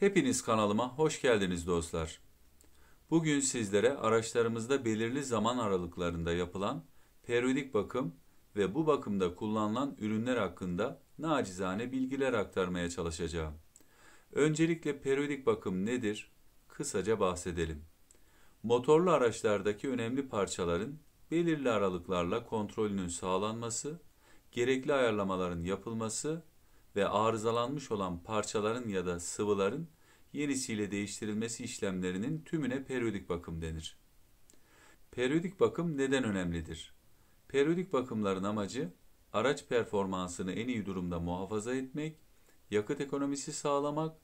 Hepiniz kanalıma hoş geldiniz dostlar. Bugün sizlere araçlarımızda belirli zaman aralıklarında yapılan periyodik bakım ve bu bakımda kullanılan ürünler hakkında nacizane bilgiler aktarmaya çalışacağım. Öncelikle periyodik bakım nedir? Kısaca bahsedelim. Motorlu araçlardaki önemli parçaların belirli aralıklarla kontrolünün sağlanması, gerekli ayarlamaların yapılması ve arızalanmış olan parçaların ya da sıvıların yenisiyle değiştirilmesi işlemlerinin tümüne periyodik bakım denir. Periyodik bakım neden önemlidir? Periyodik bakımların amacı araç performansını en iyi durumda muhafaza etmek, yakıt ekonomisi sağlamak,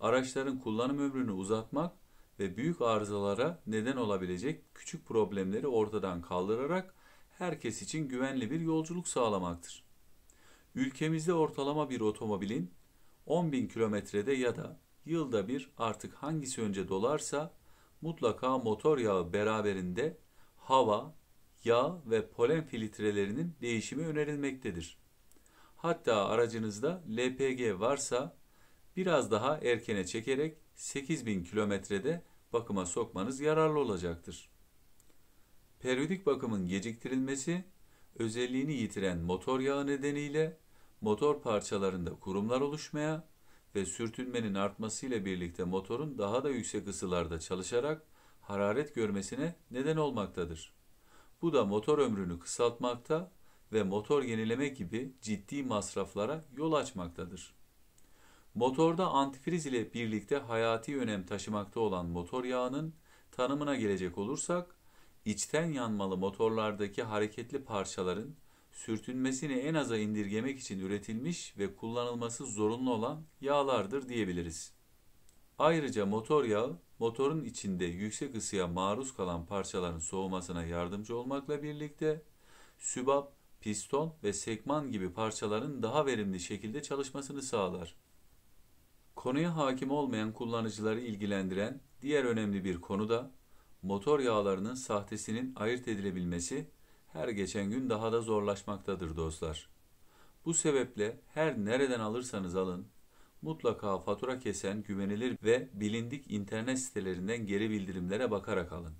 araçların kullanım ömrünü uzatmak ve büyük arızalara neden olabilecek küçük problemleri ortadan kaldırarak herkes için güvenli bir yolculuk sağlamaktır. Ülkemizde ortalama bir otomobilin 10 bin kilometrede ya da yılda bir artık hangisi önce dolarsa mutlaka motor yağı beraberinde hava, yağ ve polen filtrelerinin değişimi önerilmektedir. Hatta aracınızda LPG varsa biraz daha erkene çekerek 8000 kilometrede bakıma sokmanız yararlı olacaktır. Periyodik bakımın geciktirilmesi özelliğini yitiren motor yağı nedeniyle motor parçalarında kurumlar oluşmaya ve sürtünmenin artmasıyla birlikte motorun daha da yüksek ısılarda çalışarak hararet görmesine neden olmaktadır. Bu da motor ömrünü kısaltmakta ve motor yenileme gibi ciddi masraflara yol açmaktadır. Motorda antifriz ile birlikte hayati önem taşımakta olan motor yağının tanımına gelecek olursak, içten yanmalı motorlardaki hareketli parçaların sürtünmesini en aza indirgemek için üretilmiş ve kullanılması zorunlu olan yağlardır diyebiliriz. Ayrıca motor yağı motorun içinde yüksek ısıya maruz kalan parçaların soğumasına yardımcı olmakla birlikte sübap, piston ve sekman gibi parçaların daha verimli şekilde çalışmasını sağlar. Konuya hakim olmayan kullanıcıları ilgilendiren diğer önemli bir konu da motor yağlarının sahtesinin ayırt edilebilmesi her geçen gün daha da zorlaşmaktadır dostlar. Bu sebeple her nereden alırsanız alın, mutlaka fatura kesen güvenilir ve bilindik internet sitelerinden geri bildirimlere bakarak alın.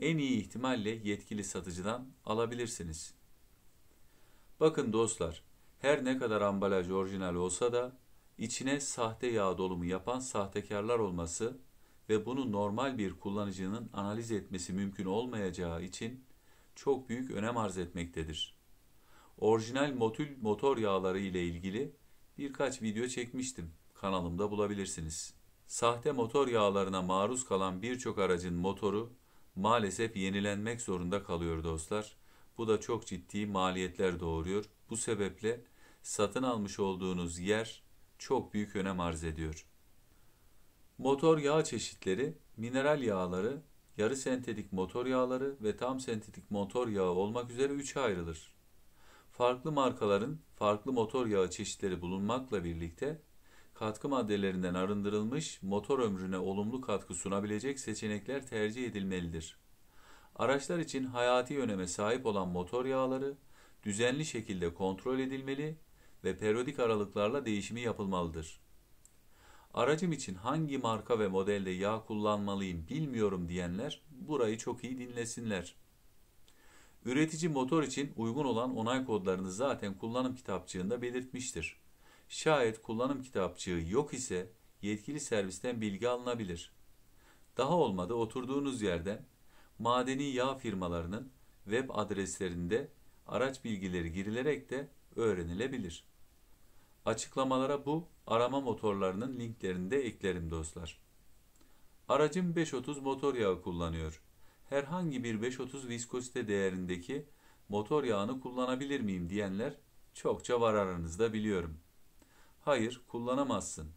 En iyi ihtimalle yetkili satıcıdan alabilirsiniz. Bakın dostlar, her ne kadar ambalaj orijinal olsa da içine sahte yağ dolumu yapan sahtekarlar olması ve bunu normal bir kullanıcının analiz etmesi mümkün olmayacağı için çok büyük önem arz etmektedir. Orijinal motül motor yağları ile ilgili birkaç video çekmiştim. Kanalımda bulabilirsiniz. Sahte motor yağlarına maruz kalan birçok aracın motoru maalesef yenilenmek zorunda kalıyor dostlar. Bu da çok ciddi maliyetler doğuruyor. Bu sebeple satın almış olduğunuz yer çok büyük önem arz ediyor. Motor yağ çeşitleri, mineral yağları, yarı sentetik motor yağları ve tam sentetik motor yağı olmak üzere üçe ayrılır. Farklı markaların farklı motor yağı çeşitleri bulunmakla birlikte katkı maddelerinden arındırılmış motor ömrüne olumlu katkı sunabilecek seçenekler tercih edilmelidir. Araçlar için hayati öneme sahip olan motor yağları düzenli şekilde kontrol edilmeli ve periyodik aralıklarla değişimi yapılmalıdır. Aracım için hangi marka ve modelde yağ kullanmalıyım bilmiyorum diyenler burayı çok iyi dinlesinler. Üretici motor için uygun olan onay kodlarını zaten kullanım kitapçığında belirtmiştir. Şayet kullanım kitapçığı yok ise yetkili servisten bilgi alınabilir. Daha olmadı oturduğunuz yerden madeni yağ firmalarının web adreslerinde araç bilgileri girilerek de öğrenilebilir. Açıklamalara bu arama motorlarının linklerini de eklerim dostlar. Aracım 530 motor yağı kullanıyor. Herhangi bir 530 viskozite değerindeki motor yağını kullanabilir miyim diyenler çokça var aranızda biliyorum. Hayır kullanamazsın.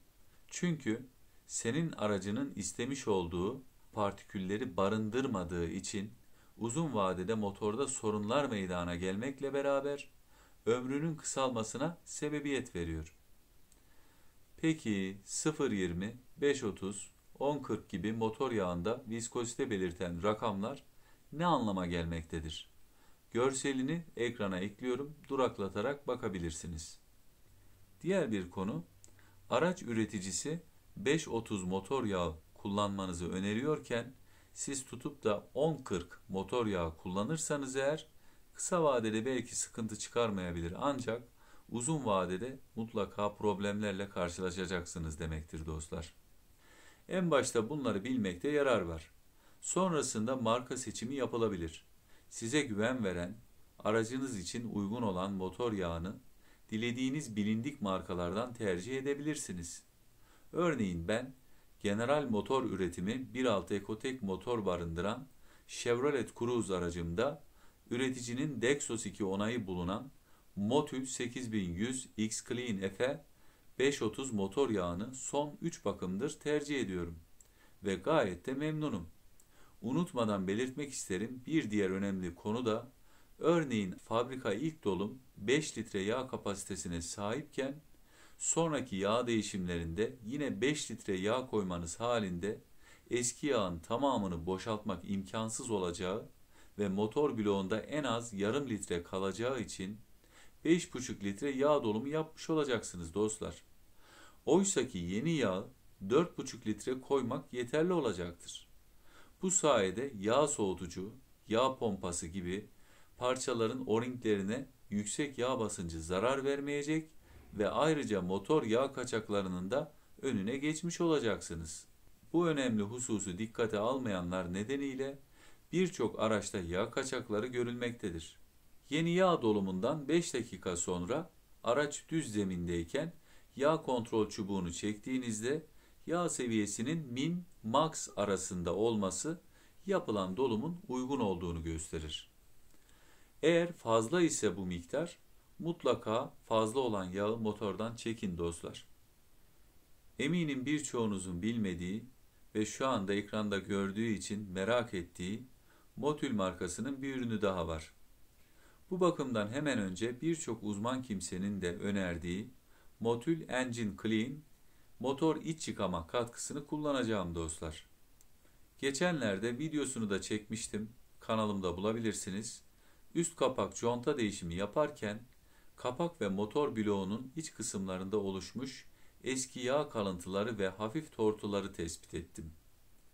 Çünkü senin aracının istemiş olduğu partikülleri barındırmadığı için uzun vadede motorda sorunlar meydana gelmekle beraber ömrünün kısalmasına sebebiyet veriyor. Peki 0.20, 5.30, 10.40 gibi motor yağında viskozite belirten rakamlar ne anlama gelmektedir? Görselini ekrana ekliyorum, duraklatarak bakabilirsiniz. Diğer bir konu, araç üreticisi 5.30 motor yağı kullanmanızı öneriyorken siz tutup da 10.40 motor yağı kullanırsanız eğer Kısa vadede belki sıkıntı çıkarmayabilir ancak uzun vadede mutlaka problemlerle karşılaşacaksınız demektir dostlar. En başta bunları bilmekte yarar var. Sonrasında marka seçimi yapılabilir. Size güven veren, aracınız için uygun olan motor yağını dilediğiniz bilindik markalardan tercih edebilirsiniz. Örneğin ben general motor üretimi 1.6 Ekotek motor barındıran Chevrolet Cruze aracımda üreticinin Dexos 2 onayı bulunan Motul 8100 X Clean F'e 530 motor yağını son 3 bakımdır tercih ediyorum ve gayet de memnunum. Unutmadan belirtmek isterim bir diğer önemli konu da örneğin fabrika ilk dolum 5 litre yağ kapasitesine sahipken sonraki yağ değişimlerinde yine 5 litre yağ koymanız halinde eski yağın tamamını boşaltmak imkansız olacağı ve motor bloğunda en az yarım litre kalacağı için 5,5 litre yağ dolumu yapmış olacaksınız dostlar. Oysaki yeni yağ 4,5 litre koymak yeterli olacaktır. Bu sayede yağ soğutucu, yağ pompası gibi parçaların o-ringlerine yüksek yağ basıncı zarar vermeyecek ve ayrıca motor yağ kaçaklarının da önüne geçmiş olacaksınız. Bu önemli hususu dikkate almayanlar nedeniyle birçok araçta yağ kaçakları görülmektedir. Yeni yağ dolumundan 5 dakika sonra araç düz zemindeyken yağ kontrol çubuğunu çektiğinizde yağ seviyesinin min max arasında olması yapılan dolumun uygun olduğunu gösterir. Eğer fazla ise bu miktar mutlaka fazla olan yağı motordan çekin dostlar. Eminim birçoğunuzun bilmediği ve şu anda ekranda gördüğü için merak ettiği Motul markasının bir ürünü daha var. Bu bakımdan hemen önce birçok uzman kimsenin de önerdiği Motul Engine Clean motor iç yıkama katkısını kullanacağım dostlar. Geçenlerde videosunu da çekmiştim. Kanalımda bulabilirsiniz. Üst kapak conta değişimi yaparken kapak ve motor bloğunun iç kısımlarında oluşmuş eski yağ kalıntıları ve hafif tortuları tespit ettim.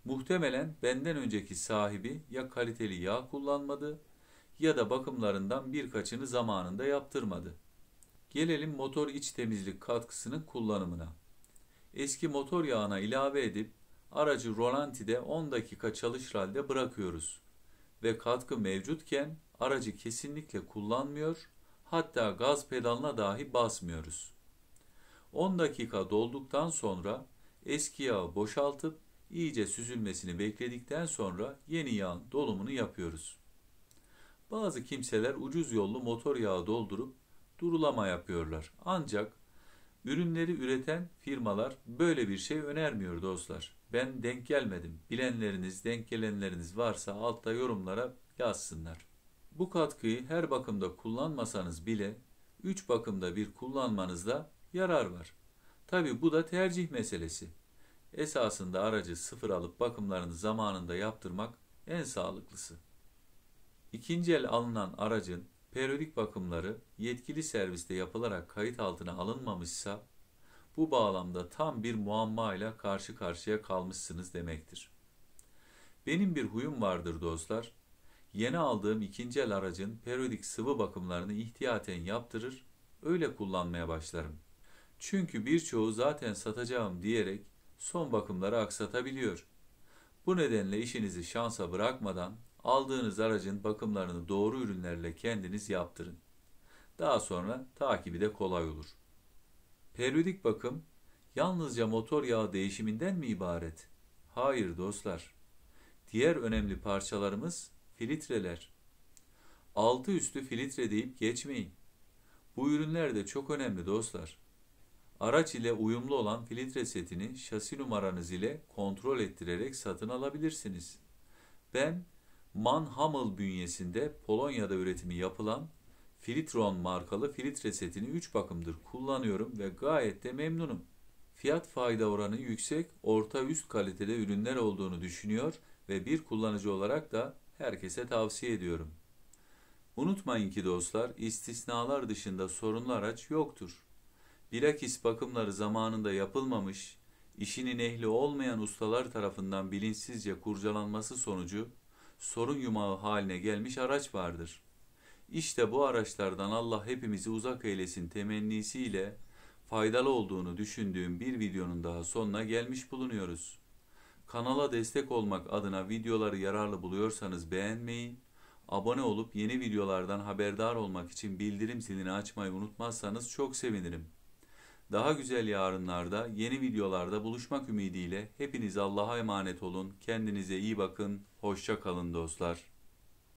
Muhtemelen benden önceki sahibi ya kaliteli yağ kullanmadı ya da bakımlarından birkaçını zamanında yaptırmadı. Gelelim motor iç temizlik katkısının kullanımına. Eski motor yağına ilave edip aracı rolantide 10 dakika çalışır halde bırakıyoruz ve katkı mevcutken aracı kesinlikle kullanmıyor, hatta gaz pedalına dahi basmıyoruz. 10 dakika dolduktan sonra eski yağı boşaltıp iyice süzülmesini bekledikten sonra yeni yağın dolumunu yapıyoruz. Bazı kimseler ucuz yollu motor yağı doldurup durulama yapıyorlar. Ancak ürünleri üreten firmalar böyle bir şey önermiyor dostlar. Ben denk gelmedim. Bilenleriniz, denk gelenleriniz varsa altta yorumlara yazsınlar. Bu katkıyı her bakımda kullanmasanız bile üç bakımda bir kullanmanızda yarar var. Tabi bu da tercih meselesi. Esasında aracı sıfır alıp bakımlarını zamanında yaptırmak en sağlıklısı. İkinci el alınan aracın periyodik bakımları yetkili serviste yapılarak kayıt altına alınmamışsa bu bağlamda tam bir muamma ile karşı karşıya kalmışsınız demektir. Benim bir huyum vardır dostlar. Yeni aldığım ikinci el aracın periyodik sıvı bakımlarını ihtiyaten yaptırır, öyle kullanmaya başlarım. Çünkü birçoğu zaten satacağım diyerek son bakımları aksatabiliyor. Bu nedenle işinizi şansa bırakmadan aldığınız aracın bakımlarını doğru ürünlerle kendiniz yaptırın. Daha sonra takibi de kolay olur. Periyodik bakım yalnızca motor yağı değişiminden mi ibaret? Hayır dostlar. Diğer önemli parçalarımız filtreler. Altı üstü filtre deyip geçmeyin. Bu ürünler de çok önemli dostlar. Araç ile uyumlu olan filtre setini şasi numaranız ile kontrol ettirerek satın alabilirsiniz. Ben Manhamel bünyesinde Polonya'da üretimi yapılan Filtron markalı filtre setini 3 bakımdır kullanıyorum ve gayet de memnunum. Fiyat fayda oranı yüksek, orta üst kalitede ürünler olduğunu düşünüyor ve bir kullanıcı olarak da herkese tavsiye ediyorum. Unutmayın ki dostlar, istisnalar dışında sorunlu araç yoktur. Bilakis bakımları zamanında yapılmamış, işinin ehli olmayan ustalar tarafından bilinçsizce kurcalanması sonucu sorun yumağı haline gelmiş araç vardır. İşte bu araçlardan Allah hepimizi uzak eylesin temennisiyle faydalı olduğunu düşündüğüm bir videonun daha sonuna gelmiş bulunuyoruz. Kanala destek olmak adına videoları yararlı buluyorsanız beğenmeyi, abone olup yeni videolardan haberdar olmak için bildirim zilini açmayı unutmazsanız çok sevinirim. Daha güzel yarınlarda, yeni videolarda buluşmak ümidiyle hepiniz Allah'a emanet olun. Kendinize iyi bakın. Hoşça kalın dostlar.